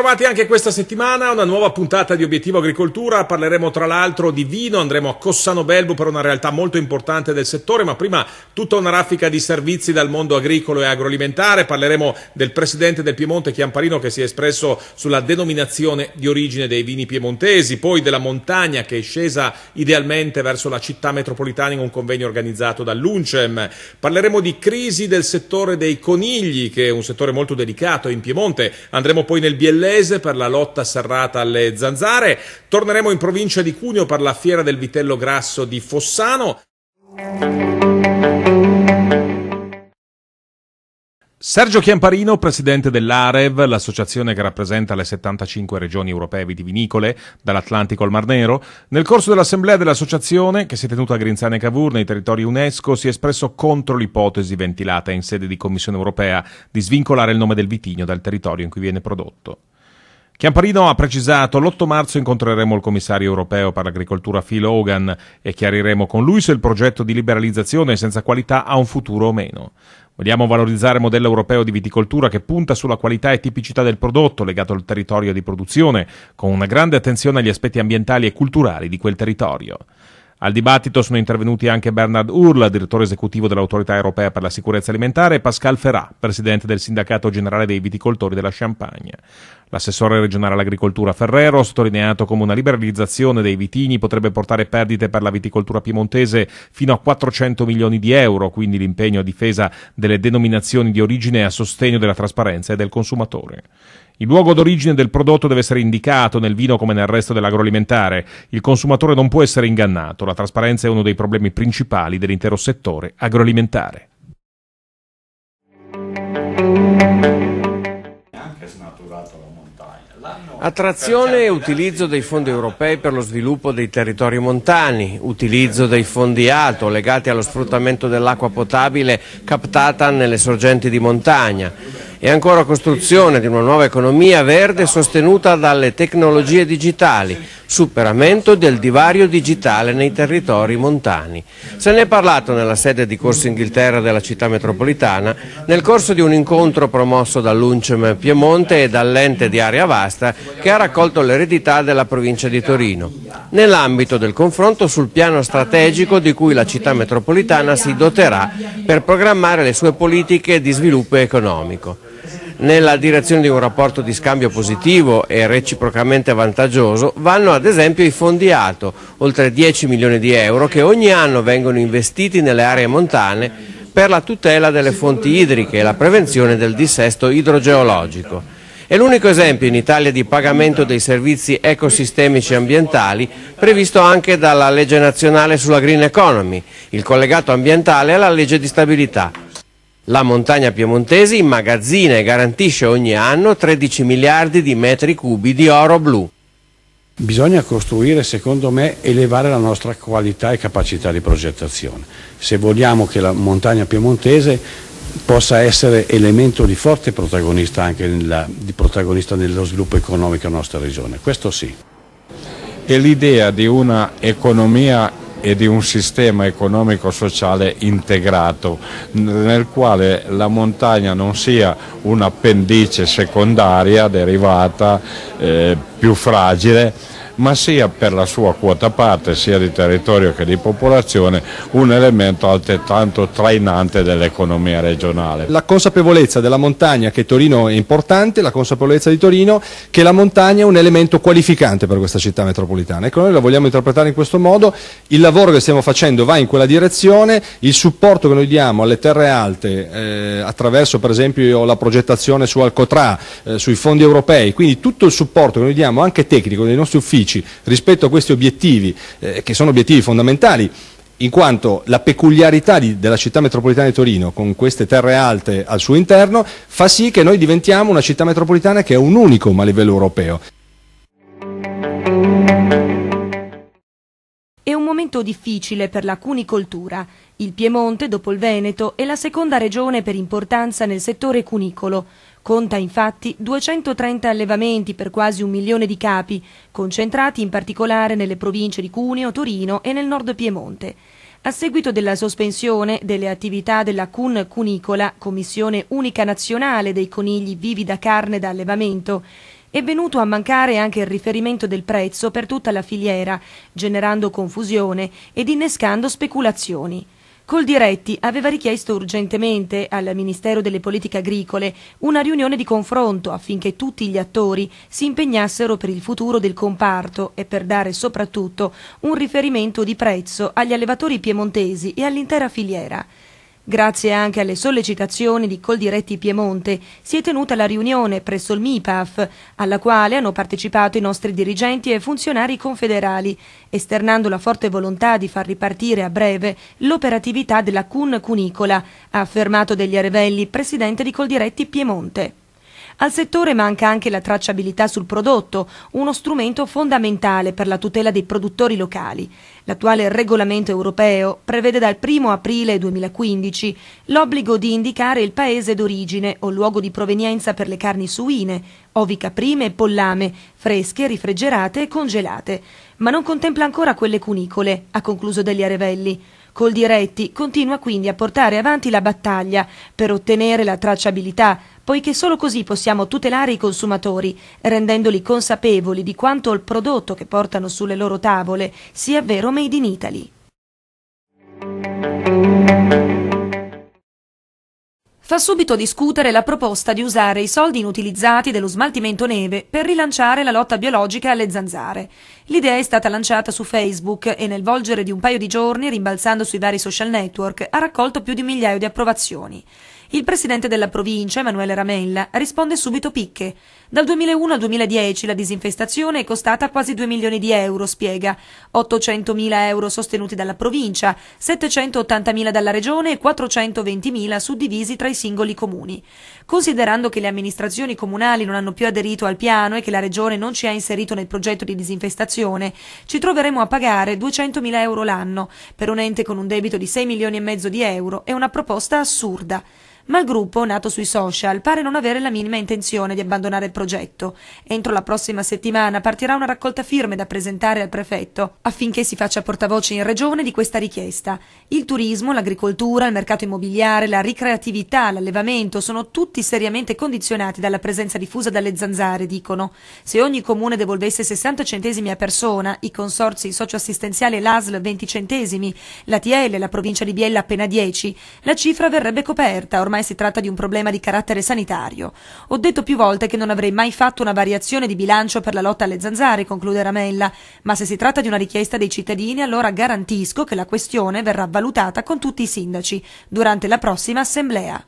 bentrovati anche questa settimana, una nuova puntata di Obiettivo Agricoltura, parleremo tra l'altro di vino, andremo a Cossano Belbo per una realtà molto importante del settore, ma prima tutta una raffica di servizi dal mondo agricolo e agroalimentare, parleremo del presidente del Piemonte Chiamparino che si è espresso sulla denominazione di origine dei vini piemontesi, poi della montagna che è scesa idealmente verso la città metropolitana in un convegno organizzato dall'UNCEM, parleremo di crisi del settore dei conigli che è un settore molto delicato in Piemonte, andremo poi nel Biellese Valdese per la lotta serrata alle zanzare. Torneremo in provincia di Cuneo per la fiera del vitello grasso di Fossano. Sergio Chiamparino, presidente dell'AREV, l'associazione che rappresenta le 75 regioni europee vitivinicole, dall'Atlantico al Mar Nero, nel corso dell'assemblea dell'associazione, che si è tenuta a Grinzane e Cavour nei territori UNESCO, si è espresso contro l'ipotesi ventilata in sede di Commissione europea di svincolare il nome del vitigno dal territorio in cui viene prodotto. Chiamparino ha precisato l'8 marzo incontreremo il commissario europeo per l'agricoltura Phil Hogan e chiariremo con lui se il progetto di liberalizzazione senza qualità ha un futuro o meno. Vogliamo valorizzare il modello europeo di viticoltura che punta sulla qualità e tipicità del prodotto legato al territorio di produzione, con una grande attenzione agli aspetti ambientali e culturali di quel territorio. Al dibattito sono intervenuti anche Bernard Urla, direttore esecutivo dell'Autorità europea per la sicurezza alimentare, e Pascal Ferrat, presidente del Sindacato generale dei viticoltori della Champagne. L'assessore regionale all'agricoltura Ferrero ha sottolineato come una liberalizzazione dei vitigni potrebbe portare perdite per la viticoltura piemontese fino a 400 milioni di euro, quindi l'impegno a difesa delle denominazioni di origine e a sostegno della trasparenza e del consumatore. Il luogo d'origine del prodotto deve essere indicato nel vino come nel resto dell'agroalimentare. Il consumatore non può essere ingannato. La trasparenza è uno dei problemi principali dell'intero settore agroalimentare. Attrazione e utilizzo dei fondi europei per lo sviluppo dei territori montani, utilizzo dei fondi ATO legati allo sfruttamento dell'acqua potabile captata nelle sorgenti di montagna e ancora costruzione di una nuova economia verde sostenuta dalle tecnologie digitali superamento del divario digitale nei territori montani. Se ne è parlato nella sede di Corso Inghilterra della città metropolitana nel corso di un incontro promosso dall'Uncem Piemonte e dall'ente di area vasta che ha raccolto l'eredità della provincia di Torino, nell'ambito del confronto sul piano strategico di cui la città metropolitana si doterà per programmare le sue politiche di sviluppo economico nella direzione di un rapporto di scambio positivo e reciprocamente vantaggioso vanno ad esempio i fondi ATO, oltre 10 milioni di euro che ogni anno vengono investiti nelle aree montane per la tutela delle fonti idriche e la prevenzione del dissesto idrogeologico. È l'unico esempio in Italia di pagamento dei servizi ecosistemici ambientali previsto anche dalla legge nazionale sulla green economy, il collegato ambientale alla legge di stabilità. La montagna piemontese immagazzina e garantisce ogni anno 13 miliardi di metri cubi di oro blu. Bisogna costruire, secondo me, elevare la nostra qualità e capacità di progettazione. Se vogliamo che la montagna piemontese possa essere elemento di forte protagonista anche nella, di protagonista nello sviluppo economico della nostra regione, questo sì. E l'idea di una economia e di un sistema economico-sociale integrato nel quale la montagna non sia un'appendice secondaria derivata eh, più fragile ma sia per la sua quota parte sia di territorio che di popolazione un elemento altrettanto trainante dell'economia regionale. La consapevolezza della montagna che Torino è importante, la consapevolezza di Torino che la montagna è un elemento qualificante per questa città metropolitana. Ecco, noi la vogliamo interpretare in questo modo, il lavoro che stiamo facendo va in quella direzione, il supporto che noi diamo alle terre alte eh, attraverso per esempio la progettazione su Alcotra, eh, sui fondi europei, quindi tutto il supporto che noi diamo anche tecnico dei nostri uffici politici rispetto a questi obiettivi, eh, che sono obiettivi fondamentali, in quanto la peculiarità di, della città metropolitana di Torino, con queste terre alte al suo interno, fa sì che noi diventiamo una città metropolitana che è un unicum a livello europeo. È un momento difficile per la cunicoltura. Il Piemonte, dopo il Veneto, è la seconda regione per importanza nel settore cunicolo. Conta infatti 230 allevamenti per quasi un milione di capi, concentrati in particolare nelle province di Cuneo, Torino e nel nord Piemonte. A seguito della sospensione delle attività della CUN Cunicola, Commissione Unica Nazionale dei Conigli Vivi da Carne da Allevamento, è venuto a mancare anche il riferimento del prezzo per tutta la filiera, generando confusione ed innescando speculazioni. Coldiretti aveva richiesto urgentemente al Ministero delle Politiche Agricole una riunione di confronto affinché tutti gli attori si impegnassero per il futuro del comparto e per dare soprattutto un riferimento di prezzo agli allevatori piemontesi e all'intera filiera. Grazie anche alle sollecitazioni di Coldiretti Piemonte si è tenuta la riunione presso il MIPAF, alla quale hanno partecipato i nostri dirigenti e funzionari confederali, esternando la forte volontà di far ripartire a breve l'operatività della CUN Cunicola, ha affermato Degli Arevelli, presidente di Coldiretti Piemonte. Al settore manca anche la tracciabilità sul prodotto, uno strumento fondamentale per la tutela dei produttori locali. L'attuale regolamento europeo prevede dal 1 aprile 2015 l'obbligo di indicare il paese d'origine o luogo di provenienza per le carni suine, ovi caprine e pollame, fresche, rifrigerate e congelate, ma non contempla ancora quelle cunicole, ha concluso Delia Revelli. Coldiretti continua quindi a portare avanti la battaglia per ottenere la tracciabilità, poiché solo così possiamo tutelare i consumatori, rendendoli consapevoli di quanto il prodotto che portano sulle loro tavole sia vero made in Italy fa subito discutere la proposta di usare i soldi inutilizzati dello smaltimento neve per rilanciare la lotta biologica alle zanzare. L'idea è stata lanciata su Facebook e nel volgere di un paio di giorni, rimbalzando sui vari social network, ha raccolto più di un migliaio di approvazioni. Il presidente della provincia, Emanuele Ramella, risponde subito picche. Dal 2001 al 2010 la disinfestazione è costata quasi 2 milioni di euro, spiega. 800 mila euro sostenuti dalla provincia, 780 mila dalla regione e 420 mila suddivisi tra i singoli comuni. Considerando che le amministrazioni comunali non hanno più aderito al piano e che la regione non ci ha inserito nel progetto di disinfestazione, ci troveremo a pagare 200 mila euro l'anno per un ente con un debito di 6 milioni e mezzo di euro è una proposta assurda. Ma il gruppo, nato sui social, pare non avere la minima intenzione di abbandonare il progetto progetto. Entro la prossima settimana partirà una raccolta firme da presentare al prefetto affinché si faccia portavoce in regione di questa richiesta. Il turismo, l'agricoltura, il mercato immobiliare, la ricreatività, l'allevamento sono tutti seriamente condizionati dalla presenza diffusa dalle zanzare, dicono. Se ogni comune devolvesse 60 centesimi a persona, i consorzi socioassistenziali l'ASL 20 centesimi, la TL e la provincia di Biella appena 10, la cifra verrebbe coperta. Ormai si tratta di un problema di carattere sanitario. Ho detto più volte che non avrei avrei mai fatto una variazione di bilancio per la lotta alle zanzare, conclude Ramella, ma se si tratta di una richiesta dei cittadini allora garantisco che la questione verrà valutata con tutti i sindaci durante la prossima assemblea.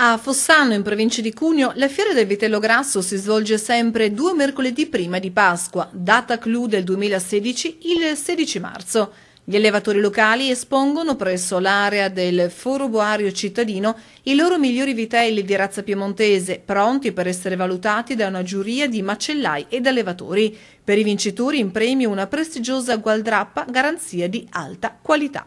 A Fossano, in provincia di Cuneo, la fiera del vitello grasso si svolge sempre due mercoledì prima di Pasqua, data clou del 2016, il 16 marzo. Gli allevatori locali espongono presso l'area del Foro foruboario cittadino i loro migliori vitelli di razza piemontese, pronti per essere valutati da una giuria di macellai ed allevatori. Per i vincitori in premio una prestigiosa gualdrappa garanzia di alta qualità.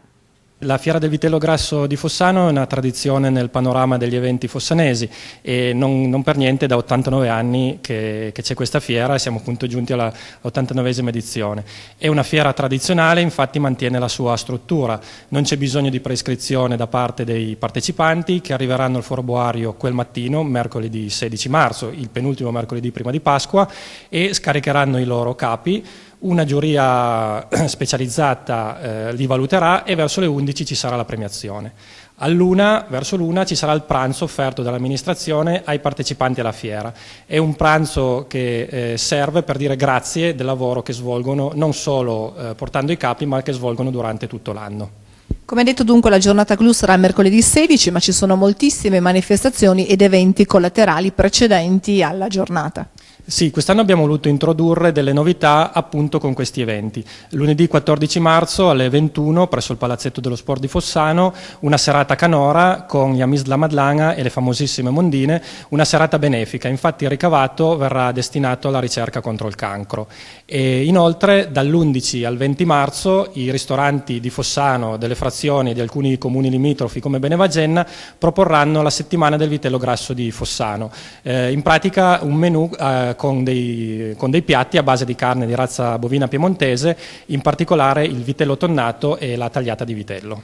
La Fiera del Vitello Grasso di Fossano è una tradizione nel panorama degli eventi fossanesi e non, non per niente da 89 anni che, che c'è questa fiera e siamo appunto giunti alla 89esima edizione. È una fiera tradizionale, infatti mantiene la sua struttura, non c'è bisogno di prescrizione da parte dei partecipanti che arriveranno al forboario quel mattino, mercoledì 16 marzo, il penultimo mercoledì prima di Pasqua e scaricheranno i loro capi una giuria eh, specializzata eh, li valuterà e verso le 11 ci sarà la premiazione. All'una, verso l'una, ci sarà il pranzo offerto dall'amministrazione ai partecipanti alla fiera. È un pranzo che eh, serve per dire grazie del lavoro che svolgono non solo eh, portando i capi ma che svolgono durante tutto l'anno. Come detto dunque la giornata clou sarà mercoledì 16 ma ci sono moltissime manifestazioni ed eventi collaterali precedenti alla giornata. Sì, quest'anno abbiamo voluto introdurre delle novità appunto con questi eventi. Lunedì 14 marzo alle 21 presso il Palazzetto dello Sport di Fossano una serata canora con Yamiz Lamadlana e le famosissime mondine, una serata benefica, infatti il ricavato verrà destinato alla ricerca contro il cancro. E inoltre dall'11 al 20 marzo i ristoranti di Fossano, delle frazioni e di alcuni comuni limitrofi come Benevagenna proporranno la settimana del vitello grasso di Fossano. Eh, in pratica un menù... Eh, con, dei, con, dei, piatti a base di carne di razza bovina piemontese, in particolare il vitello tonnato e la tagliata di vitello.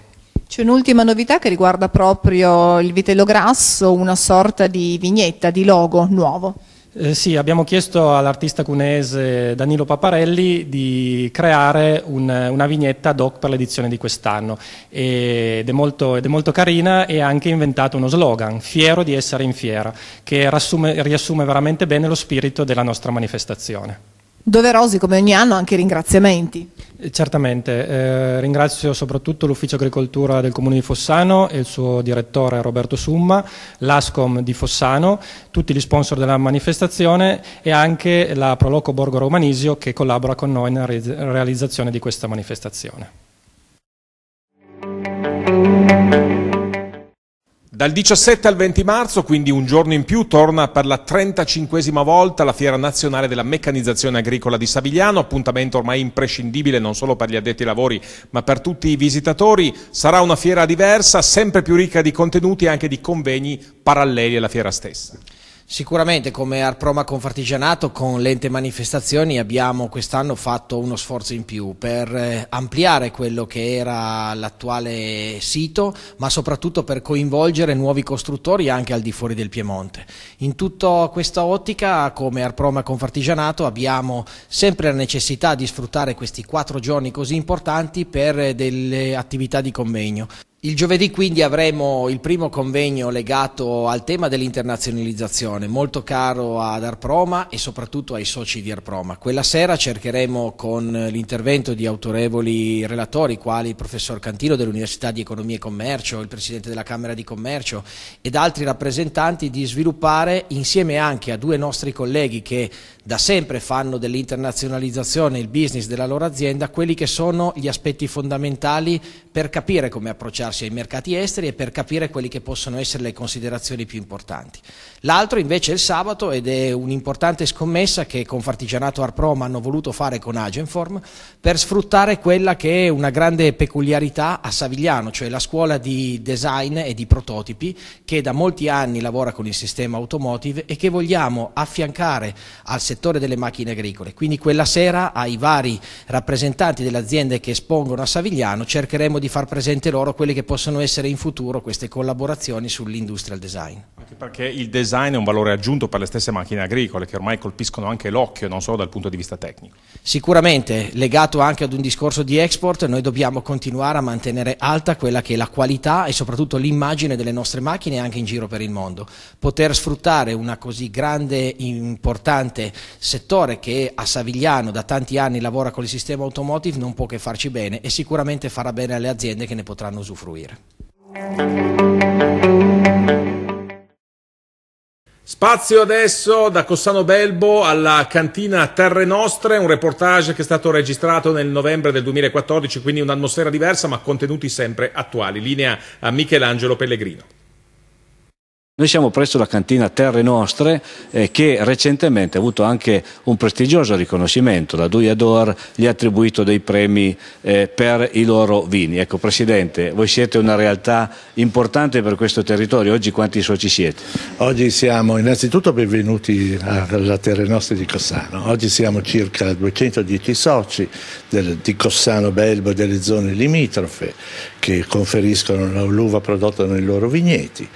C'è un'ultima novità che riguarda proprio il vitello grasso, una sorta di vignetta, di logo nuovo. Eh, sì, abbiamo chiesto all'artista cunese Danilo Paparelli di creare un, una vignetta ad hoc per l'edizione di quest'anno ed, ed, è molto carina e ha anche inventato uno slogan, Fiero di essere in fiera, che riassume, riassume veramente bene lo spirito della nostra manifestazione doverosi come ogni anno anche i ringraziamenti. Eh, certamente, eh, ringrazio soprattutto l'Ufficio Agricoltura del Comune di Fossano e il suo direttore Roberto Summa, l'ASCOM di Fossano, tutti gli sponsor della manifestazione e anche la Proloco Borgo Romanisio che collabora con noi nella realizzazione di questa manifestazione. Dal 17 al 20 marzo, quindi un giorno in più, torna per la 35esima volta la Fiera Nazionale della Meccanizzazione Agricola di Savigliano, appuntamento ormai imprescindibile non solo per gli addetti ai lavori ma per tutti i visitatori. Sarà una fiera diversa, sempre più ricca di contenuti e anche di convegni paralleli alla fiera stessa. Sicuramente come Arproma Confartigianato con l'ente manifestazioni abbiamo quest'anno fatto uno sforzo in più per eh, ampliare quello che era l'attuale sito ma soprattutto per coinvolgere nuovi costruttori anche al di fuori del Piemonte. In tutta questa ottica come Arproma Confartigianato abbiamo sempre la necessità di sfruttare questi quattro giorni così importanti per eh, delle attività di convegno. Il giovedì quindi avremo il primo convegno legato al tema dell'internazionalizzazione, molto caro ad Arproma e soprattutto ai soci di Arproma. Quella sera cercheremo con l'intervento di autorevoli relatori, quali il professor Cantino dell'Università di Economia e Commercio, il presidente della Camera di Commercio ed altri rappresentanti, di sviluppare insieme anche a due nostri colleghi che da sempre fanno dell'internazionalizzazione il business della loro azienda, quelli che sono gli aspetti fondamentali per capire come approcciarsi ai mercati esteri e per capire quelle che possono essere le considerazioni più importanti. L'altro invece è il sabato ed è un'importante scommessa che Confartigianato Arprom hanno voluto fare con Agenform per sfruttare quella che è una grande peculiarità a Savigliano, cioè la scuola di design e di prototipi che da molti anni lavora con il sistema automotive e che vogliamo affiancare al settore settore delle macchine agricole. Quindi quella sera ai vari rappresentanti delle aziende che espongono a Savigliano cercheremo di far presente loro quelle che possono essere in futuro queste collaborazioni sull'industrial design. Anche perché il design è un valore aggiunto per le stesse macchine agricole che ormai colpiscono anche l'occhio, non solo dal punto di vista tecnico. Sicuramente, legato anche ad un discorso di export, noi dobbiamo continuare a mantenere alta quella che è la qualità e soprattutto l'immagine delle nostre macchine anche in giro per il mondo. Poter sfruttare una così grande, importante settore che a Savigliano da tanti anni lavora con il sistema automotive non può che farci bene e sicuramente farà bene alle aziende che ne potranno usufruire. Spazio adesso da Cossano Belbo alla cantina Terre Nostre, un reportage che è stato registrato nel novembre del 2014, quindi un'atmosfera diversa ma contenuti sempre attuali. Linea a Michelangelo Pellegrino. Noi siamo presso la cantina Terre Nostre eh, che recentemente ha avuto anche un prestigioso riconoscimento, la Duia gli ha attribuito dei premi eh, per i loro vini. Ecco Presidente, voi siete una realtà importante per questo territorio, oggi quanti soci siete? Oggi siamo innanzitutto benvenuti alla Terre Nostre di Cossano, oggi siamo circa 210 soci del, di Cossano Belbo e delle zone limitrofe che conferiscono l'uva prodotta nei loro vigneti,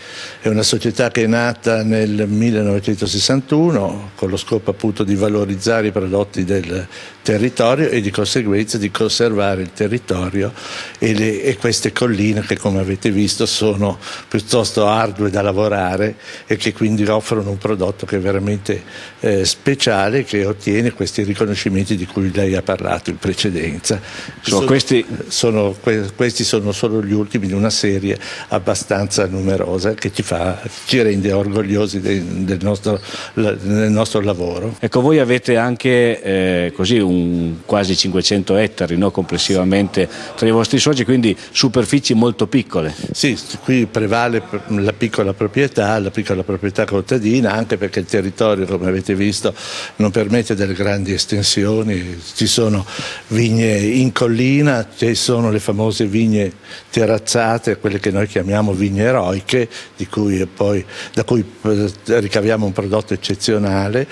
è una società un'entità che è nata nel 1961 con lo scopo appunto di valorizzare i prodotti del, territorio e di conseguenza di conservare il territorio e, le, e queste colline che come avete visto sono piuttosto ardue da lavorare e che quindi offrono un prodotto che è veramente eh, speciale che ottiene questi riconoscimenti di cui lei ha parlato in precedenza. Sono, sono, questi... Sono, questi... sono, solo gli ultimi di una serie abbastanza numerosa che ci, fa, ci rende orgogliosi de, del, nostro, del, nostro, lavoro. Ecco, voi avete anche eh, così un un, quasi 500 ettari no, complessivamente tra i vostri soci, quindi superfici molto piccole. Sì, qui prevale la piccola proprietà, la piccola proprietà contadina, anche perché il territorio, come avete visto, non permette delle grandi estensioni, ci sono vigne in collina, ci sono le famose vigne terrazzate, quelle che noi chiamiamo vigne eroiche, cui poi, da cui eh, ricaviamo un prodotto eccezionale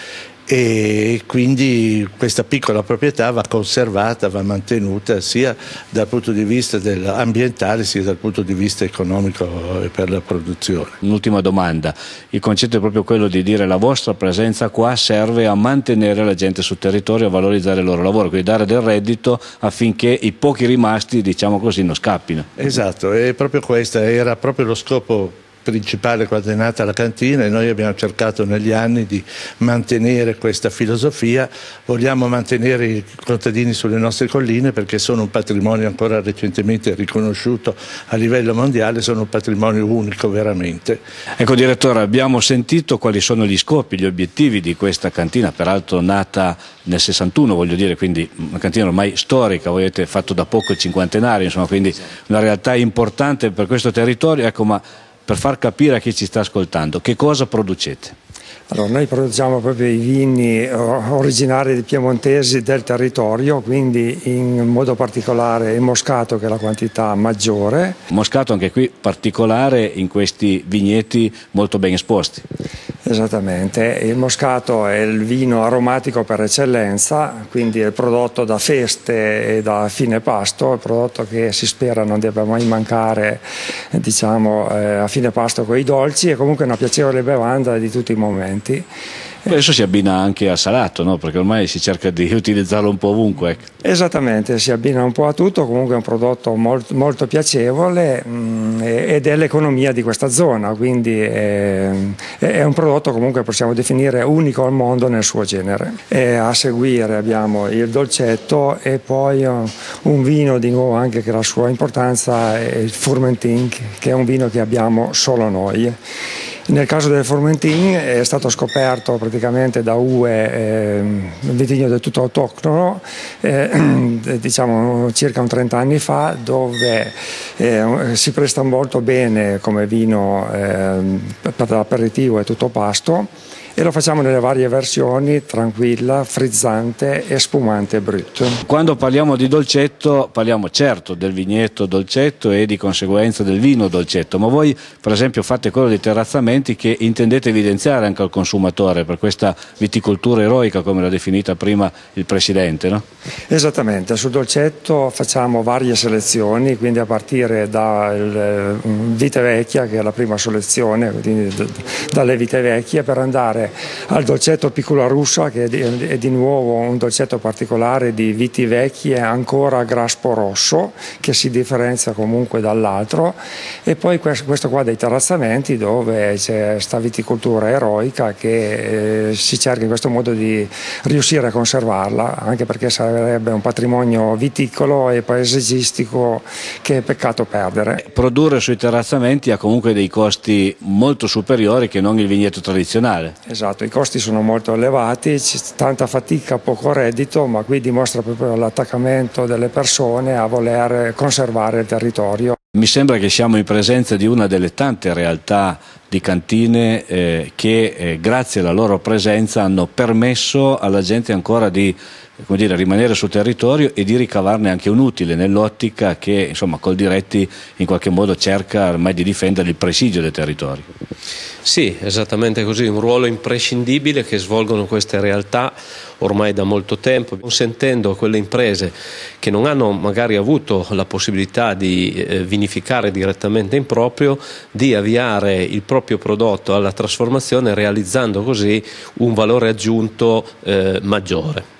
e quindi questa piccola proprietà va conservata, va mantenuta sia dal punto di vista ambientale sia dal punto di vista economico e per la produzione. Un'ultima domanda, il concetto è proprio quello di dire la vostra presenza qua serve a mantenere la gente sul territorio, a valorizzare il loro lavoro, quindi dare del reddito affinché i pochi rimasti, diciamo così, non scappino. Esatto, è proprio questo, era proprio lo scopo principale nata la cantina e noi abbiamo cercato negli anni di mantenere questa filosofia, vogliamo mantenere i contadini sulle nostre colline perché sono un patrimonio ancora recentemente riconosciuto a livello mondiale, sono un patrimonio unico veramente. Ecco direttore, abbiamo sentito quali sono gli scopi, gli obiettivi di questa cantina, peraltro nata nel 61, voglio dire, quindi una cantina ormai storica, voi avete fatto da poco il cinquantenario, insomma, quindi una realtà importante per questo territorio, ecco, ma per far capire a chi ci sta ascoltando che cosa producete? Allora, noi produciamo proprio i vini eh, originari dei piemontesi del territorio, quindi in modo particolare il moscato che è la quantità maggiore. Moscato anche qui particolare in questi vigneti molto ben esposti. Esattamente, il moscato è il vino aromatico per eccellenza, quindi è prodotto da feste e da fine pasto, è prodotto che si spera non debba mai mancare diciamo, eh, a fine pasto con i dolci e comunque una piacevole bevanda di tutti i momenti. Questo si abbina anche al salato, no? perché ormai si cerca di utilizzarlo un po' ovunque. Ecco. Esattamente, si abbina un po' a tutto, comunque è un prodotto molto, molto piacevole mh, mm, ed è l'economia di questa zona, quindi è, è, un prodotto comunque possiamo definire unico al mondo nel suo genere. E a seguire abbiamo il dolcetto e poi uh, un vino di nuovo anche che ha la sua importanza, il Furmentin, che è un vino che abbiamo solo noi nel caso del Formentin è stato scoperto praticamente da UE eh, un vitigno del tutto autoctono, eh, eh diciamo circa un 30 anni fa, dove eh, si presta molto bene come vino ehm, per l'aperitivo e tutto pasto e lo facciamo nelle varie versioni, tranquilla, frizzante e spumante brutto. Quando parliamo di dolcetto parliamo certo del vigneto dolcetto e di conseguenza del vino dolcetto, ma voi per esempio fate quello dei terrazzamenti che intendete evidenziare anche al consumatore per questa viticoltura eroica come l'ha definita prima il Presidente. No? Esattamente, sul dolcetto facciamo varie selezioni, quindi a partire da eh, Vite Vecchia che è la prima selezione, quindi dalle Vite Vecchie per andare al dolcetto piccola russa che è di, nuovo un dolcetto particolare di viti vecchie ancora graspo rosso che si differenzia comunque dall'altro e poi questo qua dei terrazzamenti dove c'è sta viticoltura eroica che eh, si cerca in questo modo di riuscire a conservarla anche perché sarebbe un patrimonio viticolo e paesaggistico che è peccato perdere. Produrre sui terrazzamenti ha comunque dei costi molto superiori che non il vigneto tradizionale. Esatto Esatto, i costi sono molto elevati, c'è tanta fatica, poco reddito, ma qui dimostra proprio l'attaccamento delle persone a voler conservare il territorio. Mi sembra che siamo in presenza di una delle tante realtà di cantine eh, che eh, grazie alla loro presenza hanno permesso alla gente ancora di eh, come dire, rimanere sul territorio e di ricavarne anche un utile nell'ottica che insomma col diretti in qualche modo cerca ormai di difendere il presidio dei territori. Sì, esattamente così, un ruolo imprescindibile che svolgono queste realtà ormai da molto tempo, consentendo a quelle imprese che non hanno magari avuto la possibilità di eh, vinificare direttamente in proprio, di avviare il proprio prodotto alla trasformazione realizzando così un valore aggiunto eh, maggiore.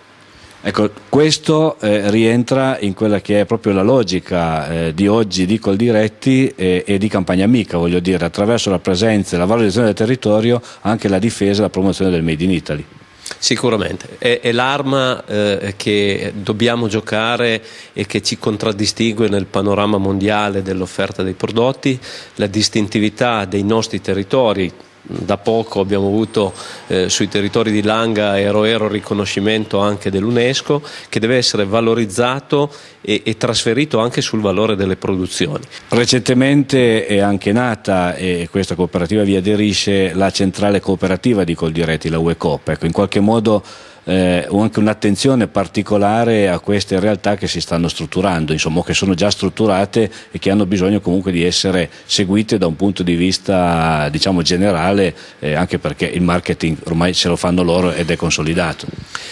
Ecco, questo eh, rientra in quella che è proprio la logica eh, di oggi di Coldiretti e, e, di Campagna Amica, voglio dire, attraverso la presenza e la valorizzazione del territorio, anche la difesa e la promozione del Made in Italy. Sicuramente, è, è l'arma eh, che dobbiamo giocare e che ci contraddistingue nel panorama mondiale dell'offerta dei prodotti, la distintività dei nostri territori da poco abbiamo avuto eh, sui territori di Langa e Roero riconoscimento anche dell'UNESCO che deve essere valorizzato e, e, trasferito anche sul valore delle produzioni. Recentemente è anche nata e questa cooperativa vi aderisce la centrale cooperativa di Coldiretti, la UECOP, ecco, in qualche modo eh, o anche un'attenzione particolare a queste realtà che si stanno strutturando, insomma, che sono già strutturate e che hanno bisogno comunque di essere seguite da un punto di vista diciamo, generale, eh, anche perché il marketing ormai se lo fanno loro ed è consolidato.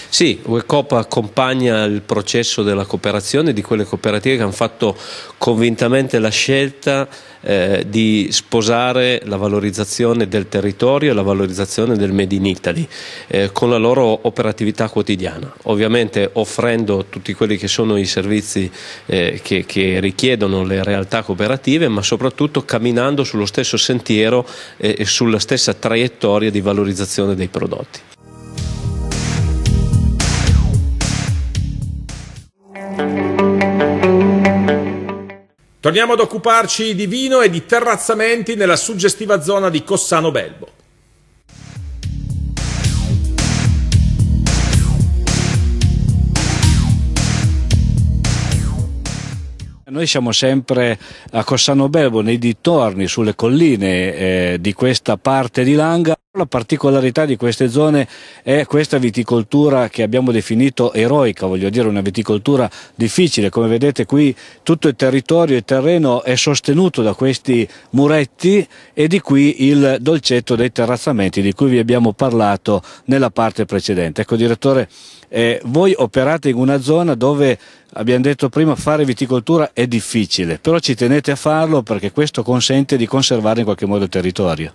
Sì, WeCop accompagna il processo della cooperazione di quelle cooperative che hanno fatto convintamente la scelta eh, di sposare la valorizzazione del territorio e la valorizzazione del Made in Italy eh, con la loro operatività quotidiana, ovviamente offrendo tutti quelli che sono i servizi eh, che, che, richiedono le realtà cooperative, ma soprattutto camminando sullo stesso sentiero eh, e sulla stessa traiettoria di valorizzazione dei prodotti. Torniamo ad occuparci di vino e di terrazzamenti nella suggestiva zona di Cossano Belbo. Noi siamo sempre a Cossano Belbo, nei dintorni, sulle colline eh, di questa parte di Langa. La particolarità di queste zone è questa viticoltura che abbiamo definito eroica, voglio dire una viticoltura difficile, come vedete qui tutto il territorio e il terreno è sostenuto da questi muretti e di qui il dolcetto dei terrazzamenti di cui vi abbiamo parlato nella parte precedente. Ecco direttore, eh, voi operate in una zona dove abbiamo detto prima fare viticoltura è difficile, però ci tenete a farlo perché questo consente di conservare in qualche modo il territorio.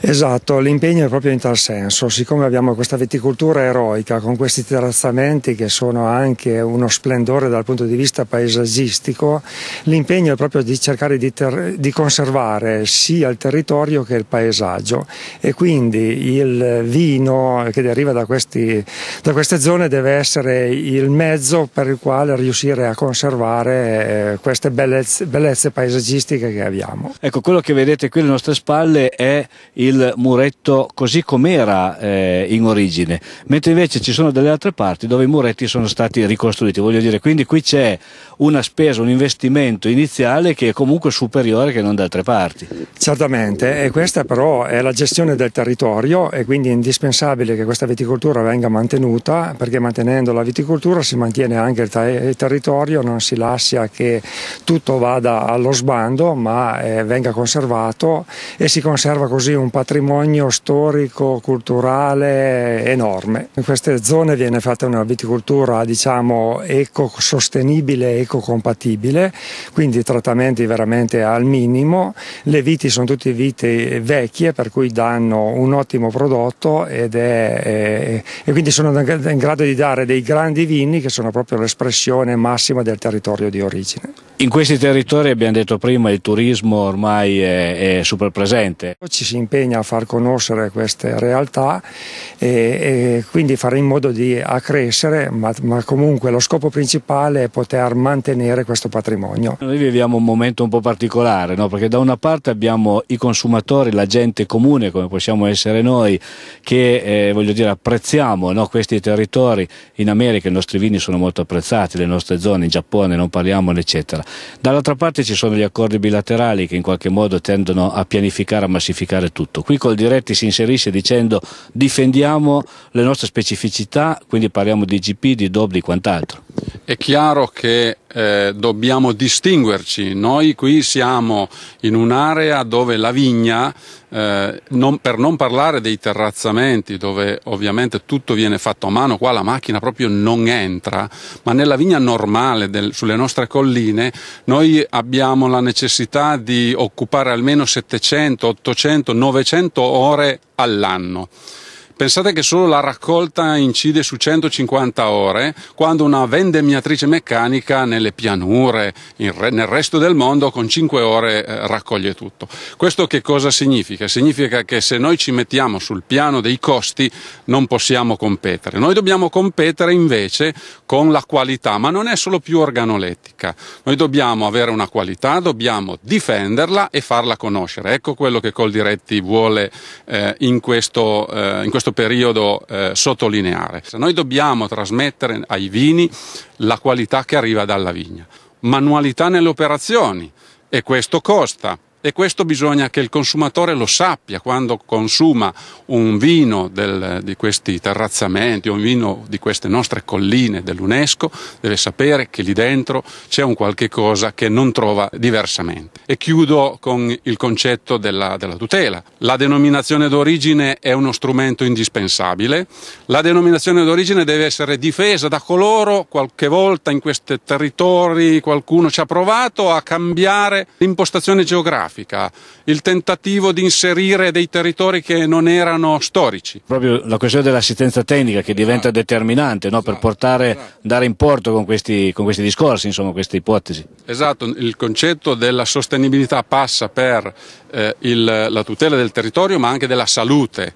Esatto, l'impegno è proprio in tal senso, siccome abbiamo questa viticoltura eroica con questi terrazzamenti che sono anche uno splendore dal punto di vista paesaggistico, l'impegno è proprio di cercare di, di, conservare sia il territorio che il paesaggio e quindi il vino che deriva da, questi, da queste zone deve essere il mezzo per il quale riuscire a conservare eh, queste bellezze, bellezze paesaggistiche che abbiamo. Ecco, quello che vedete qui alle nostre spalle è il muretto così com'era eh, in origine, mentre invece ci sono delle altre parti dove i muretti sono stati ricostruiti, voglio dire, quindi qui c'è una spesa, un investimento iniziale che è comunque superiore che non da altre parti. Certamente, e questa però è la gestione del territorio e quindi è indispensabile che questa viticoltura venga mantenuta perché mantenendo la viticoltura si mantiene anche il, ter- il territorio, non si lascia che tutto vada allo sbando ma eh, venga conservato e si conserva con così un patrimonio storico, culturale enorme. In queste zone viene fatta una viticoltura diciamo ecosostenibile, ecocompatibile, quindi trattamenti veramente al minimo. Le viti sono tutte vite vecchie per cui danno un ottimo prodotto ed è, è, e quindi sono in grado di dare dei grandi vini che sono proprio l'espressione massima del territorio di origine. In questi territori abbiamo detto prima il turismo ormai è, è super presente. Ci si impegna a far conoscere queste realtà e, e quindi fare in modo di accrescere, ma, ma, comunque lo scopo principale è poter mantenere questo patrimonio. Noi viviamo un momento un po' particolare, no? perché da una parte abbiamo i consumatori, la gente comune come possiamo essere noi, che eh, voglio dire apprezziamo no? questi territori, in America i nostri vini sono molto apprezzati, le nostre zone, in Giappone non parliamo, eccetera. Dall'altra parte ci sono gli accordi bilaterali che in qualche modo tendono a pianificare, a massificare modificare tutto. Qui col diretti si inserisce dicendo difendiamo le nostre specificità, quindi parliamo di GP, di DOB, di quant'altro. È chiaro che eh, dobbiamo distinguerci, noi qui siamo in un'area dove la vigna, eh, non, per non parlare dei terrazzamenti dove ovviamente tutto viene fatto a mano, qua la macchina proprio non entra, ma nella vigna normale del, sulle nostre colline noi abbiamo la necessità di occupare almeno 700-800 800-900 ore all'anno. Pensate che solo la raccolta incide su 150 ore, quando una vendemmiatrice meccanica nelle pianure, re, nel resto del mondo, con 5 ore eh, raccoglie tutto. Questo che cosa significa? Significa che se noi ci mettiamo sul piano dei costi non possiamo competere. Noi dobbiamo competere invece con la qualità, ma non è solo più organolettica. Noi dobbiamo avere una qualità, dobbiamo difenderla e farla conoscere. Ecco quello che Coldiretti vuole eh, in questo, eh, in questo questo periodo eh, sottolineare. Noi dobbiamo trasmettere ai vini la qualità che arriva dalla vigna. Manualità nelle operazioni e questo costa e questo bisogna che il consumatore lo sappia quando consuma un vino del, di questi terrazzamenti, un vino di queste nostre colline dell'UNESCO, deve sapere che lì dentro c'è un qualche cosa che non trova diversamente. E chiudo con il concetto della, della tutela. La denominazione d'origine è uno strumento indispensabile, la denominazione d'origine deve essere difesa da coloro qualche volta in questi territori qualcuno ci ha provato a cambiare l'impostazione geografica geografica, il tentativo di inserire dei territori che non erano storici. Proprio la questione dell'assistenza tecnica che diventa esatto. determinante no? esatto. per portare, esatto. dare in porto con questi, con questi discorsi, insomma, queste ipotesi. Esatto, il concetto della sostenibilità passa per eh, il, la tutela del territorio ma anche della salute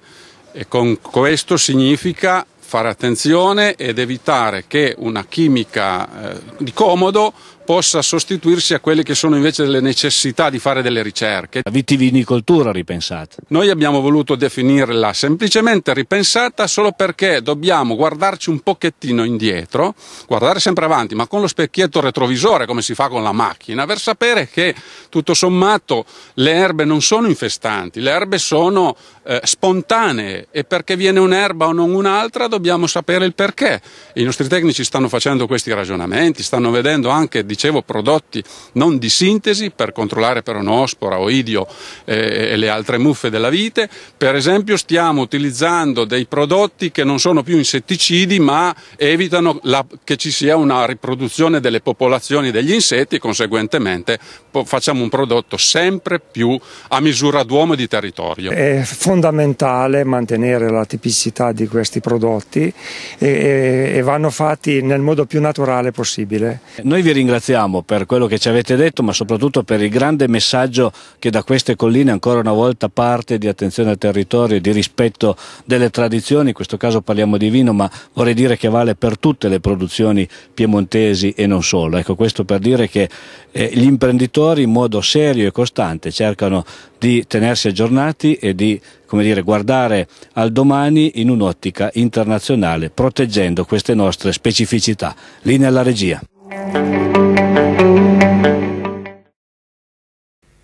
e con questo significa fare attenzione ed evitare che una chimica eh, di comodo possa sostituirsi a quelle che sono invece le necessità di fare delle ricerche. La vitivinicoltura ripensata. Noi abbiamo voluto definirla semplicemente ripensata solo perché dobbiamo guardarci un pochettino indietro, guardare sempre avanti, ma con lo specchietto retrovisore come si fa con la macchina, per sapere che tutto sommato le erbe non sono infestanti, le erbe sono eh, spontanee e perché viene un'erba o non un'altra dobbiamo sapere il perché. I nostri tecnici stanno facendo questi ragionamenti, stanno vedendo anche di dicevo, prodotti non di sintesi per controllare per peronospora, oidio eh, e le altre muffe della vite. Per esempio stiamo utilizzando dei prodotti che non sono più insetticidi ma evitano la, che ci sia una riproduzione delle popolazioni degli insetti e conseguentemente po- facciamo un prodotto sempre più a misura d'uomo e di territorio. È fondamentale mantenere la tipicità di questi prodotti e, e, e vanno fatti nel modo più naturale possibile. Noi vi ringraziamo ringraziamo per quello che ci avete detto, ma soprattutto per il grande messaggio che da queste colline ancora una volta parte di attenzione al territorio e di rispetto delle tradizioni. In questo caso parliamo di vino, ma vorrei dire che vale per tutte le produzioni piemontesi e non solo. Ecco, questo per dire che eh, gli imprenditori in modo serio e costante cercano di tenersi aggiornati e di dire, guardare al domani in un'ottica internazionale, proteggendo queste nostre specificità. Linea alla regia.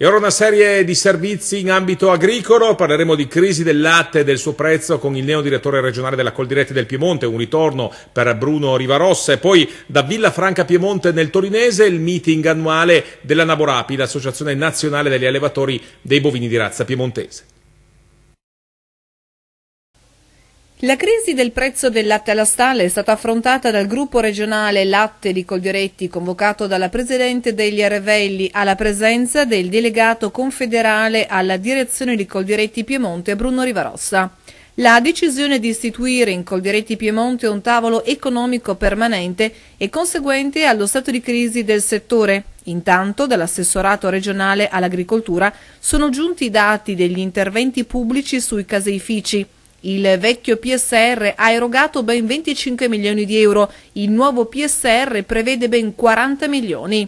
E ora una serie di servizi in ambito agricolo, parleremo di crisi del latte e del suo prezzo con il neo direttore regionale della Coldiretti del Piemonte, un ritorno per Bruno Rivarossa e poi da Villa Franca Piemonte nel Torinese il meeting annuale della Naborapi, l'associazione nazionale degli allevatori dei bovini di razza piemontese. La crisi del prezzo del latte alla stalla è stata affrontata dal gruppo regionale Latte di Coldiretti, convocato dalla Presidente degli Arevelli alla presenza del delegato confederale alla direzione di Coldiretti Piemonte Bruno Rivarossa. La decisione di istituire in Coldiretti Piemonte un tavolo economico permanente è conseguente allo stato di crisi del settore. Intanto, dall'assessorato regionale all'agricoltura sono giunti i dati degli interventi pubblici sui caseifici. Il vecchio PSR ha erogato ben 25 milioni di euro, il nuovo PSR prevede ben 40 milioni.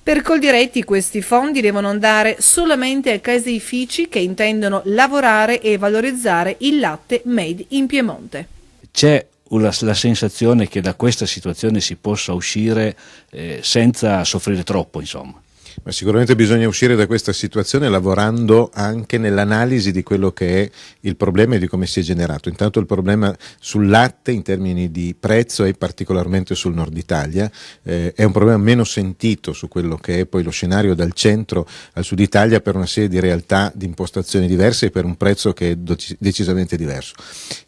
Per Coldiretti questi fondi devono andare solamente a caseifici che intendono lavorare e valorizzare il latte made in Piemonte. C'è la, la, sensazione che da questa situazione si possa uscire eh, senza soffrire troppo, insomma ma sicuramente bisogna uscire da questa situazione lavorando anche nell'analisi di quello che è il problema e di come si è generato. Intanto il problema sul latte in termini di prezzo e particolarmente sul nord Italia eh, è un problema meno sentito su quello che è poi lo scenario dal centro al sud Italia per una serie di realtà di impostazioni diverse e per un prezzo che è decisamente diverso.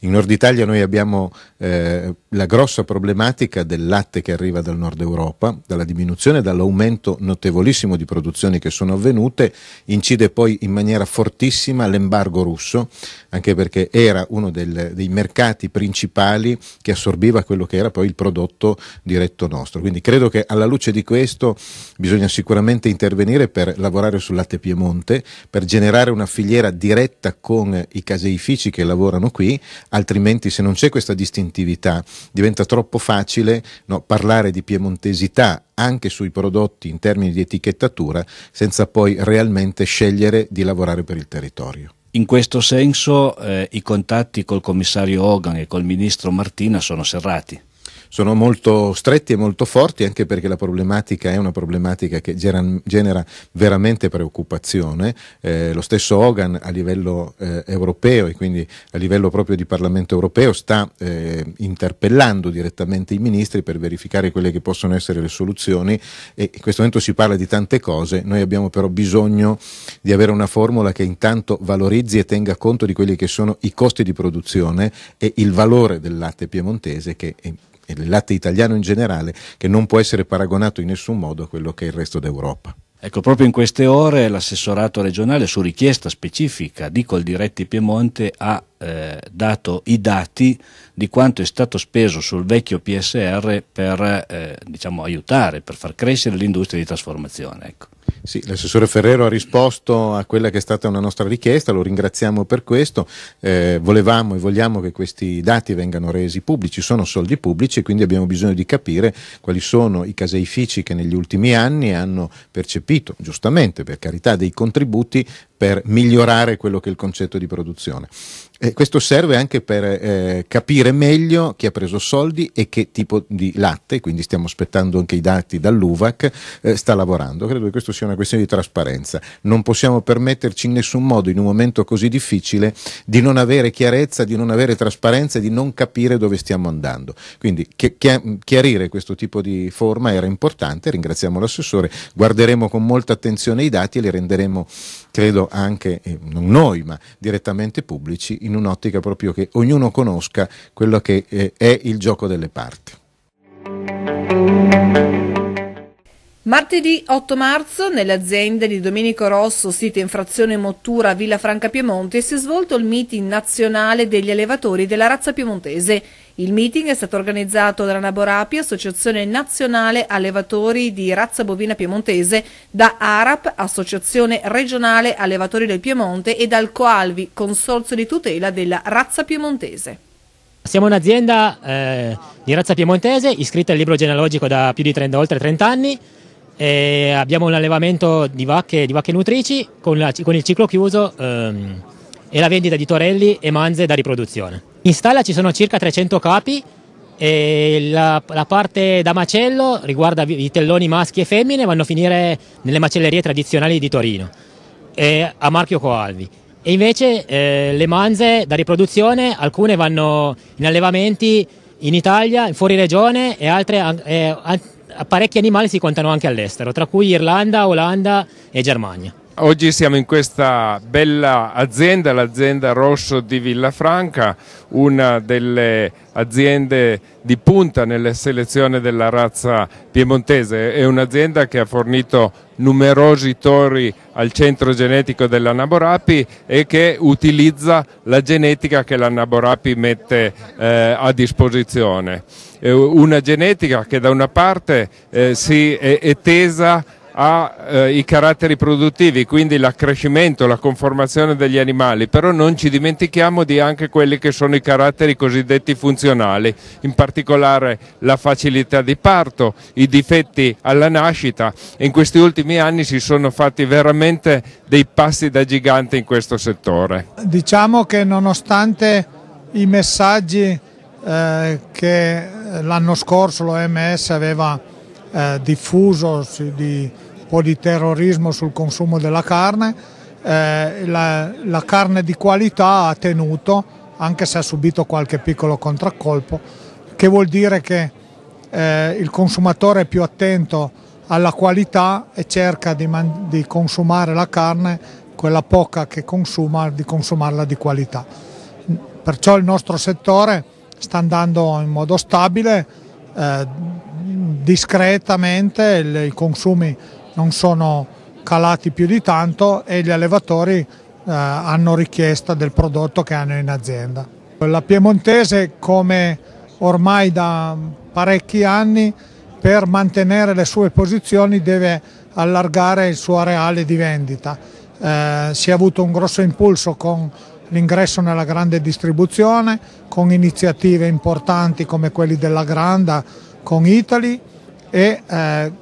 In nord Italia noi abbiamo eh, la grossa problematica del latte che arriva dal nord Europa, dalla diminuzione, e dall'aumento notevolissimo parliamo di produzioni che sono avvenute, incide poi in maniera fortissima l'embargo russo, anche perché era uno del, dei mercati principali che assorbiva quello che era poi il prodotto diretto nostro. Quindi credo che alla luce di questo bisogna sicuramente intervenire per lavorare sul latte Piemonte, per generare una filiera diretta con i caseifici che lavorano qui, altrimenti se non c'è questa distintività diventa troppo facile no, parlare di piemontesità anche sui prodotti in termini di etichettatura senza poi realmente scegliere di lavorare per il territorio. In questo senso eh, i contatti col commissario Hogan e col ministro Martina sono serrati sono molto stretti e molto forti anche perché la problematica è una problematica che genera, veramente preoccupazione. Eh, lo stesso Hogan a livello eh, europeo e quindi a livello proprio di Parlamento europeo sta eh, interpellando direttamente i ministri per verificare quelle che possono essere le soluzioni e in questo momento si parla di tante cose, noi abbiamo però bisogno di avere una formula che intanto valorizzi e tenga conto di quelli che sono i costi di produzione e il valore del latte piemontese che è e del latte italiano in generale, che non può essere paragonato in nessun modo a quello che è il resto d'Europa. Ecco, proprio in queste ore l'assessorato regionale, su richiesta specifica di Coldiretti Piemonte, ha eh, dato i dati di quanto è stato speso sul vecchio PSR per eh, diciamo, aiutare, per far crescere l'industria di trasformazione. Ecco. Sì, l'assessore Ferrero ha risposto a quella che è stata una nostra richiesta, lo ringraziamo per questo. Eh, volevamo e vogliamo che questi dati vengano resi pubblici, sono soldi pubblici e quindi abbiamo bisogno di capire quali sono i caseifici che negli ultimi anni hanno percepito, giustamente per carità, dei contributi per migliorare quello che è il concetto di produzione. Eh, questo serve anche per eh, capire meglio chi ha preso soldi e che tipo di latte, quindi stiamo aspettando anche i dati dall'UVAC, eh, sta lavorando. Credo che questo sia una questione di trasparenza. Non possiamo permetterci in nessun modo, in un momento così difficile, di non avere chiarezza, di non avere trasparenza e di non capire dove stiamo andando. Quindi chi- chi- chiarire questo tipo di forma era importante, ringraziamo l'assessore, guarderemo con molta attenzione i dati e li renderemo, credo, anche, eh, non noi, ma direttamente pubblici in in un'ottica proprio che ognuno conosca quello che eh, è il gioco delle parti. Martedì 8 marzo nelle aziende di Domenico Rosso, sito in frazione Mottura, Villa Franca Piemonte, si è svolto il meeting nazionale degli allevatori della razza piemontese. Il meeting è stato organizzato dalla Naborapi, Associazione Nazionale Allevatori di Razza Bovina Piemontese, da ARAP, Associazione Regionale Allevatori del Piemonte e dal Coalvi, Consorzio di Tutela della Razza Piemontese. Siamo un'azienda eh, di razza piemontese iscritta al libro genealogico da più di 30, oltre 30 anni e abbiamo un allevamento di vacche, di vacche nutrici con, la, con, il ciclo chiuso ehm, e la vendita di torelli e manze da riproduzione. In stalla ci sono circa 300 capi e la, la, parte da macello riguarda i telloni maschi e femmine, vanno a finire nelle macellerie tradizionali di Torino, a marchio Coalvi. E invece eh, le manze da riproduzione, alcune vanno in allevamenti in Italia, fuori regione e altre, eh, parecchi animali si contano anche all'estero, tra cui Irlanda, Olanda e Germania. Oggi siamo in questa bella azienda, l'azienda Rosso di Villafranca, una delle aziende di punta nella selezione della razza piemontese. È un'azienda che ha fornito numerosi tori al centro genetico della Naborapi e che utilizza la genetica che la Naborapi mette eh, a disposizione. È una genetica che da una parte eh, si è, è tesa ha eh, i caratteri produttivi, quindi l'accrescimento, la conformazione degli animali, però non ci dimentichiamo di anche quelli che sono i caratteri cosiddetti funzionali, in particolare la facilità di parto, i difetti alla nascita. In questi ultimi anni si sono fatti veramente dei passi da gigante in questo settore. Diciamo che nonostante i messaggi eh, che l'anno scorso l'OMS aveva eh, diffuso di po' di terrorismo sul consumo della carne, eh, la, la carne di qualità ha tenuto, anche se ha subito qualche piccolo contraccolpo, che vuol dire che eh, il consumatore è più attento alla qualità e cerca di, man- di, consumare la carne, quella poca che consuma, di consumarla di qualità. Perciò il nostro settore sta andando in modo stabile, eh, discretamente, il, i consumi non sono calati più di tanto e gli allevatori eh, hanno richiesta del prodotto che hanno in azienda. La Piemontese come ormai da parecchi anni per mantenere le sue posizioni deve allargare il suo areale di vendita. Eh, si è avuto un grosso impulso con l'ingresso nella grande distribuzione, con iniziative importanti come quelle della Granda con Italy e eh,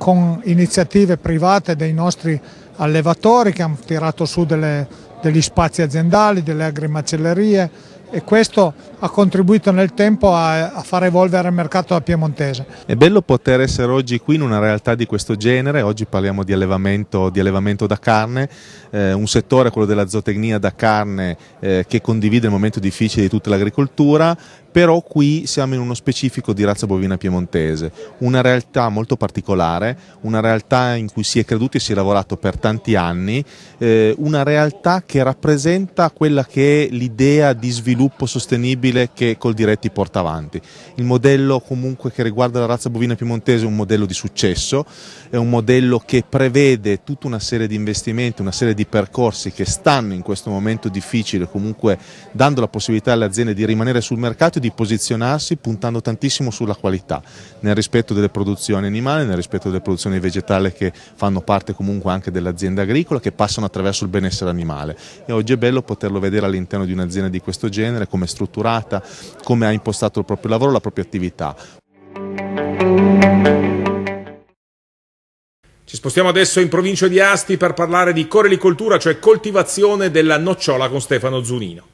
con iniziative private dei nostri allevatori che hanno tirato su delle, degli spazi aziendali, delle agrimacellerie e questo ha contribuito nel tempo a, a far evolvere il mercato a piemontese. È bello poter essere oggi qui in una realtà di questo genere, oggi parliamo di allevamento, di allevamento da carne, eh, un settore, quello della zootecnia da carne, eh, che condivide il momento difficile di tutta l'agricoltura, però qui siamo in uno specifico di razza bovina piemontese, una realtà molto particolare, una realtà in cui si è creduto e si è lavorato per tanti anni, eh, una realtà che rappresenta quella che è l'idea di sviluppo sostenibile che Coldiretti porta avanti. Il modello comunque che riguarda la razza bovina piemontese è un modello di successo, è un modello che prevede tutta una serie di investimenti, una serie di percorsi che stanno in questo momento difficile comunque dando la possibilità alle aziende di rimanere sul mercato di posizionarsi puntando tantissimo sulla qualità, nel rispetto delle produzioni animali, nel rispetto delle produzioni vegetali che fanno parte comunque anche dell'azienda agricola, che passano attraverso il benessere animale. E oggi è bello poterlo vedere all'interno di un'azienda di questo genere, come è strutturata, come ha impostato il proprio lavoro, la propria attività. Ci spostiamo adesso in provincia di Asti per parlare di corelicoltura, cioè coltivazione della nocciola con Stefano Zunino.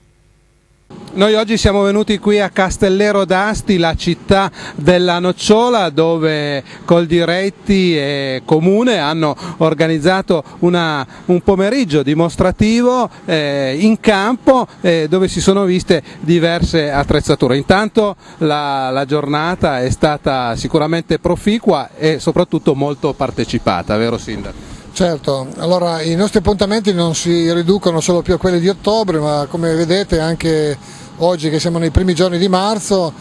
Noi oggi siamo venuti qui a Castellero d'Asti, la città della nocciola, dove Coldiretti e Comune hanno organizzato una, un pomeriggio dimostrativo eh, in campo eh, dove si sono viste diverse attrezzature. Intanto la, la giornata è stata sicuramente proficua e soprattutto molto partecipata, vero Sindaco? Certo, allora i nostri appuntamenti non si riducono solo più a quelli di ottobre, ma come vedete anche oggi che siamo nei primi giorni di marzo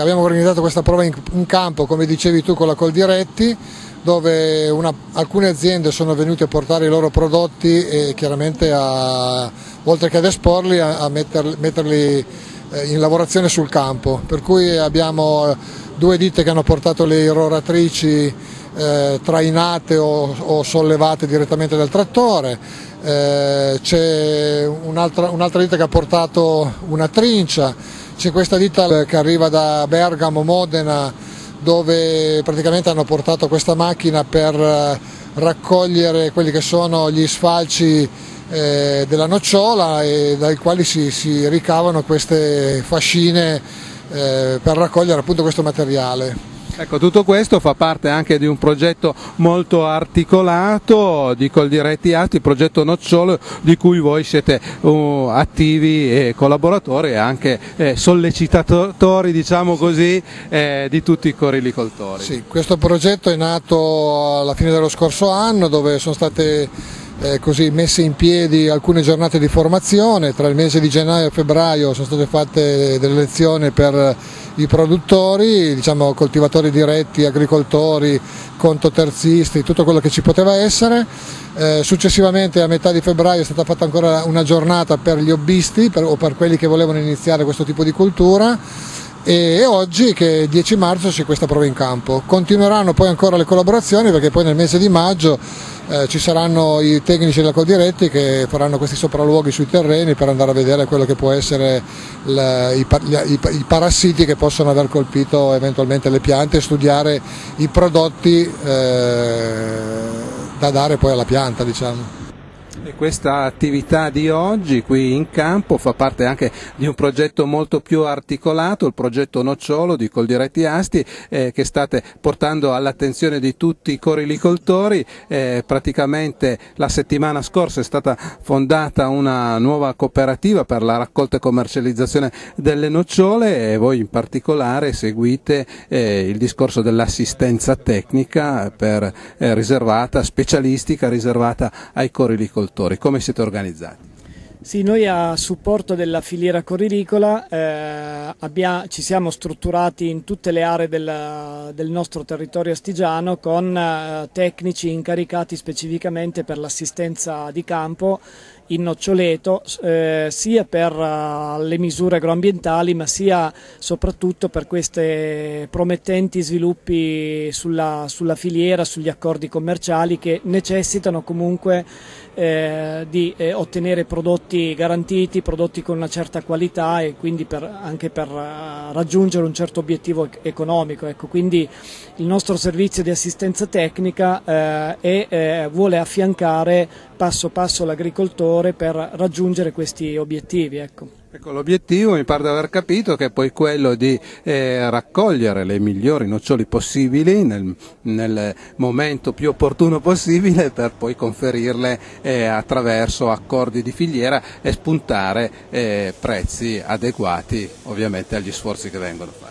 abbiamo organizzato questa prova in, in, campo come dicevi tu con la Coldiretti dove una, alcune aziende sono venute a portare i loro prodotti e chiaramente a, oltre che ad esporli a, a metter, metterli eh, in lavorazione sul campo, per cui abbiamo eh, due ditte che hanno portato le irroratrici eh, trainate o, o sollevate direttamente dal trattore, eh, c'è un'altra, un'altra ditta che ha portato una trincia, c'è questa ditta che arriva da Bergamo, Modena, dove praticamente hanno portato questa macchina per eh, raccogliere quelli che sono gli sfalci eh, della nocciola e dai quali si, si ricavano queste fascine per raccogliere appunto questo materiale. Ecco, tutto questo fa parte anche di un progetto molto articolato di Coldiretti Atti, progetto Nocciolo di cui voi siete uh, attivi e collaboratori e anche eh, sollecitatori diciamo così, eh, di tutti i corilicoltori. Sì, questo progetto è nato alla fine dello scorso anno dove sono state eh, così, messe in piedi alcune giornate di formazione, tra il mese di gennaio e febbraio sono state fatte delle lezioni per i produttori, diciamo, coltivatori diretti, agricoltori, contoterzisti, tutto quello che ci poteva essere. Eh, successivamente a metà di febbraio è stata fatta ancora una giornata per gli hobbisti per, o per quelli che volevano iniziare questo tipo di cultura e oggi che è 10 marzo c'è questa prova in campo. Continueranno poi ancora le collaborazioni perché poi nel mese di maggio eh, ci saranno i tecnici della Codiretti che faranno questi sopralluoghi sui terreni per andare a vedere quello che può essere la, i, i, i, parassiti che possono aver colpito eventualmente le piante e studiare i prodotti eh, da dare poi alla pianta. Diciamo. E questa attività di oggi qui in campo fa parte anche di un progetto molto più articolato, il progetto Nocciolo di Coldiretti Asti, eh, che state portando all'attenzione di tutti i corilicoltori. Eh, praticamente la settimana scorsa è stata fondata una nuova cooperativa per la raccolta e commercializzazione delle nocciole e voi in particolare seguite eh, il discorso dell'assistenza tecnica per, eh, riservata, specialistica riservata ai corilicoltori settore, come siete organizzati? Sì, noi a supporto della filiera corridicola eh, abbia, ci siamo strutturati in tutte le aree del, del nostro territorio astigiano con eh, tecnici incaricati specificamente per l'assistenza di campo in noccioleto eh, sia per uh, le misure agroambientali ma sia soprattutto per questi promettenti sviluppi sulla, sulla, filiera, sugli accordi commerciali che necessitano comunque eh, di eh, ottenere prodotti garantiti, prodotti con una certa qualità e quindi per, anche per uh, raggiungere un certo obiettivo economico. Ecco, quindi il nostro servizio di assistenza tecnica e eh, vuole affiancare passo passo l'agricoltore per raggiungere questi obiettivi. Ecco. Ecco, l'obiettivo mi pare di aver capito che è poi quello di eh, raccogliere le migliori noccioli possibili nel, nel, momento più opportuno possibile per poi conferirle eh, attraverso accordi di filiera e spuntare eh, prezzi adeguati ovviamente agli sforzi che vengono fatti.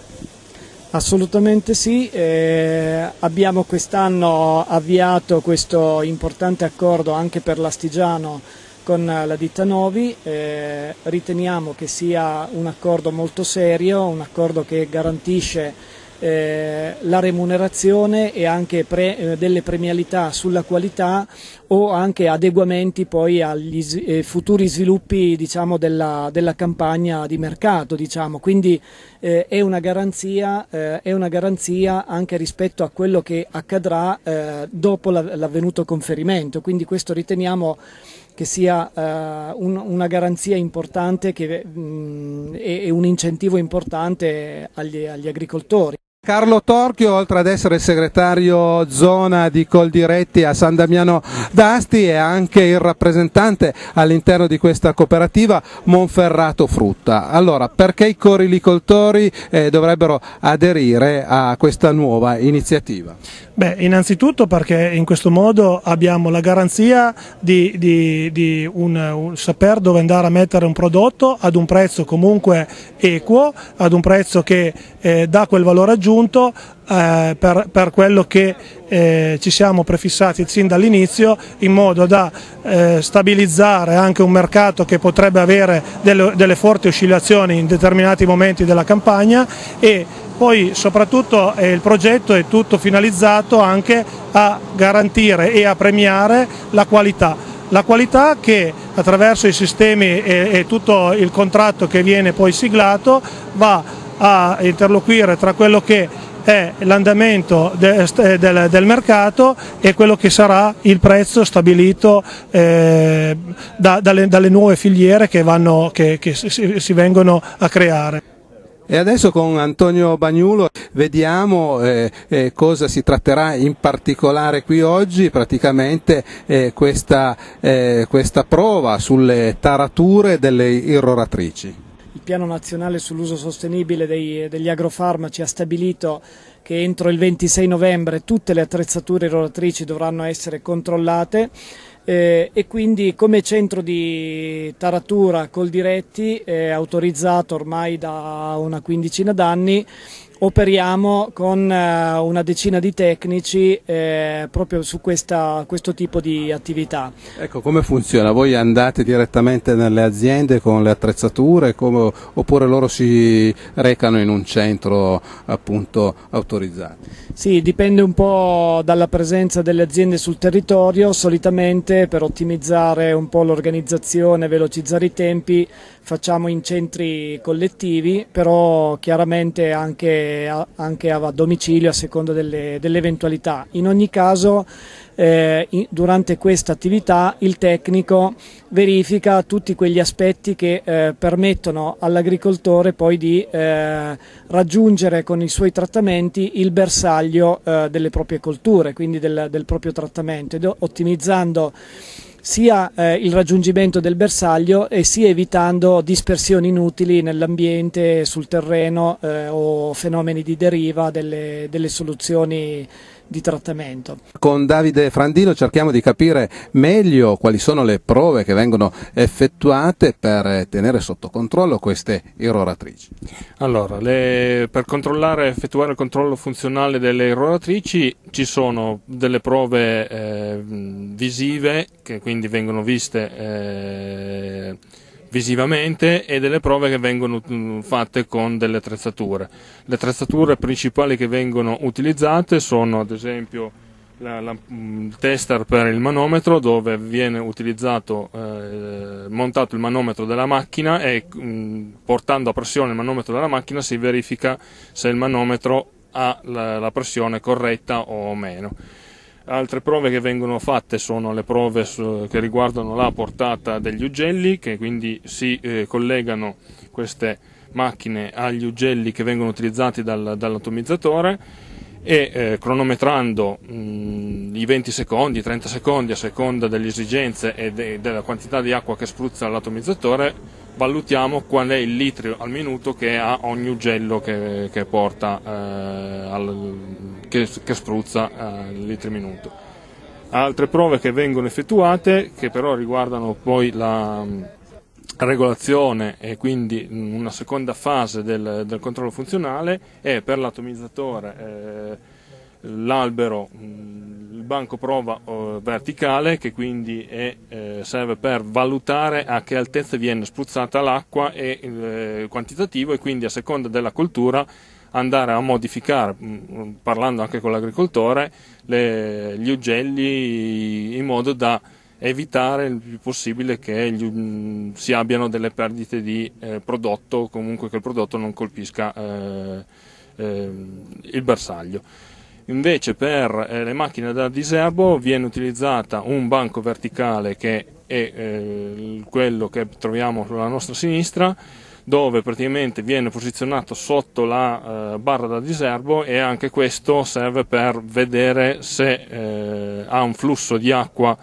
Assolutamente sì, eh, abbiamo quest'anno avviato questo importante accordo anche per l'Astigiano con la ditta Novi, eh, riteniamo che sia un accordo molto serio, un accordo che garantisce eh, la remunerazione e anche pre, eh, delle premialità sulla qualità o anche adeguamenti poi agli eh, futuri sviluppi diciamo, della, della, campagna di mercato. Diciamo. Quindi eh, è una, garanzia, eh, è, una garanzia, anche rispetto a quello che accadrà eh, dopo la, l'avvenuto conferimento. Quindi questo riteniamo che sia uh, un, una garanzia importante mm, e, e, un incentivo importante agli, agli agricoltori. Carlo Torchio, oltre ad essere segretario zona di Coldiretti a San Damiano d'Asti, è anche il rappresentante all'interno di questa cooperativa Monferrato Frutta. Allora, perché i corilicoltori eh, dovrebbero aderire a questa nuova iniziativa? Beh, innanzitutto perché in questo modo abbiamo la garanzia di, di, di un, un, saper dove andare a mettere un prodotto ad un prezzo comunque equo, ad un prezzo che eh, dà quel valore aggiunto eh, per, per, quello che eh, ci siamo prefissati sin dall'inizio in modo da eh, stabilizzare anche un mercato che potrebbe avere delle, delle forti oscillazioni in determinati momenti della campagna e poi soprattutto eh, il progetto è tutto finalizzato anche a garantire e a premiare la qualità. La qualità che attraverso i sistemi e, e tutto il contratto che viene poi siglato va a interloquire tra quello che è l'andamento de, eh, del, del, mercato e quello che sarà il prezzo stabilito eh, da, dalle, dalle, nuove filiere che, vanno, che, che si, si vengono a creare. E adesso con Antonio Bagnulo vediamo eh, eh, cosa si tratterà in particolare qui oggi, praticamente eh, questa, eh, questa prova sulle tarature delle irroratrici. Il piano nazionale sull'uso sostenibile dei, degli agrofarmaci ha stabilito che entro il 26 novembre tutte le attrezzature irroratrici dovranno essere controllate eh, e quindi come centro di taratura Coldiretti è autorizzato ormai da una quindicina d'anni operiamo con eh, una decina di tecnici eh, proprio su questa, questo tipo di attività. Ecco, come funziona? Voi andate direttamente nelle aziende con le attrezzature come, oppure loro si recano in un centro appunto autorizzato? Sì, dipende un po' dalla presenza delle aziende sul territorio, solitamente per ottimizzare un po' l'organizzazione, velocizzare i tempi facciamo in centri collettivi, però chiaramente anche a, anche a domicilio a seconda delle, delle, eventualità. In ogni caso eh, in, durante questa attività il tecnico verifica tutti quegli aspetti che eh, permettono all'agricoltore poi di eh, raggiungere con i suoi trattamenti il bersaglio eh, delle proprie colture, quindi del, del proprio trattamento, ed ottimizzando sia eh, il raggiungimento del bersaglio e sia evitando dispersioni inutili nell'ambiente, sul terreno eh, o fenomeni di deriva delle, delle soluzioni di trattamento. Con Davide Frandino cerchiamo di capire meglio quali sono le prove che vengono effettuate per tenere sotto controllo queste irroratrici. Allora, le, per controllare e effettuare il controllo funzionale delle irroratrici ci sono delle prove eh, visive che quindi vengono viste eh, visivamente e delle prove che vengono mm, fatte con delle attrezzature. Le attrezzature principali che vengono utilizzate sono ad esempio la, la, mm, il tester per il manometro dove viene utilizzato, eh, montato il manometro della macchina e mh, mm, portando a pressione il manometro della macchina si verifica se il manometro ha la, la pressione corretta o meno Altre prove che vengono fatte sono le prove che riguardano la portata degli ugelli, che quindi si eh, collegano queste macchine agli ugelli che vengono utilizzati dal, dall'atomizzatore e eh, cronometrando mh, mm, i 20 secondi, i 30 secondi a seconda delle esigenze e de- della quantità di acqua che spruzza l'atomizzatore, valutiamo qual è il litro al minuto che ha ogni ugello che, che porta eh, al, che, che spruzza eh, litri minuto. Altre prove che vengono effettuate, che però riguardano poi la mm, regolazione e quindi mm, una seconda fase del, del controllo funzionale, è per l'atomizzatore eh, l'albero, mm, il banco prova eh, verticale che quindi è, eh, serve per valutare a che altezza viene spruzzata l'acqua e, il eh, quantitativo e quindi a seconda della coltura andare a modificare, mm, mm, parlando anche con l'agricoltore, le, gli ugelli in modo da evitare il più possibile che gli, mm, si abbiano delle perdite di eh, prodotto, comunque che il prodotto non colpisca eh, eh, il bersaglio. Invece per eh, le macchine da diserbo viene utilizzata un banco verticale che è eh, quello che troviamo sulla nostra sinistra, dove praticamente viene posizionato sotto la eh, barra da diserbo e anche questo serve per vedere se eh, ha un flusso di acqua,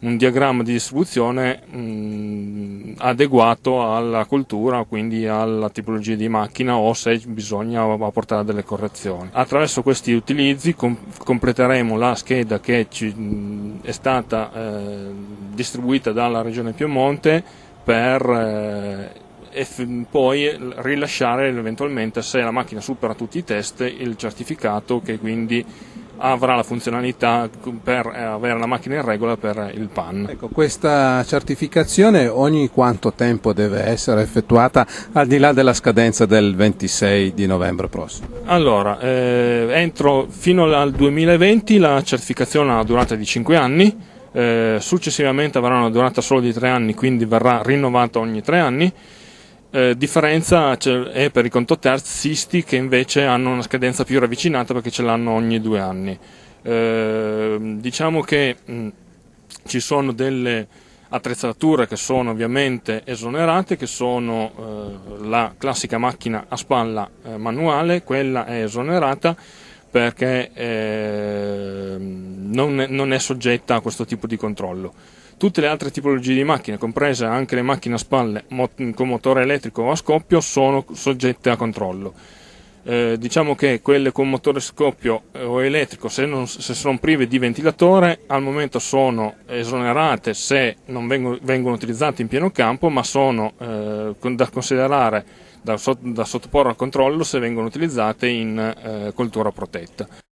un diagramma di distribuzione mh, mm, adeguato alla cultura, quindi alla tipologia di macchina o se bisogna apportare delle correzioni. Attraverso questi utilizzi com- completeremo la scheda che ci, mh, mm, è stata eh, distribuita dalla Regione Piemonte per eh, e f- poi rilasciare eventualmente se la macchina supera tutti i test il certificato che quindi avrà la funzionalità per eh, avere la macchina in regola per il PAN. Ecco, questa certificazione ogni quanto tempo deve essere effettuata al di là della scadenza del 26 di novembre prossimo? Allora, eh, entro fino al 2020 la certificazione ha una durata di 5 anni, eh, successivamente avrà una durata solo di 3 anni, quindi verrà rinnovata ogni 3 anni. Eh, differenza cioè, è per i contoterzisti che invece hanno una scadenza più ravvicinata perché ce l'hanno ogni due anni. Eh, diciamo che mh, mm, ci sono delle attrezzature che sono ovviamente esonerate, che sono eh, la classica macchina a spalla eh, manuale, quella è esonerata perché ehm, non è, non, è, soggetta a questo tipo di controllo. Tutte le altre tipologie di macchine, comprese anche le macchine a spalle mot- con motore elettrico o a scoppio, sono soggette a controllo. Eh, diciamo che quelle con motore a scoppio eh, o elettrico, se, non, se, sono prive di ventilatore, al momento sono esonerate se non vengono, vengono utilizzate in pieno campo, ma sono eh, da considerare, da, da, sottoporre al controllo se vengono utilizzate in eh, coltura protetta.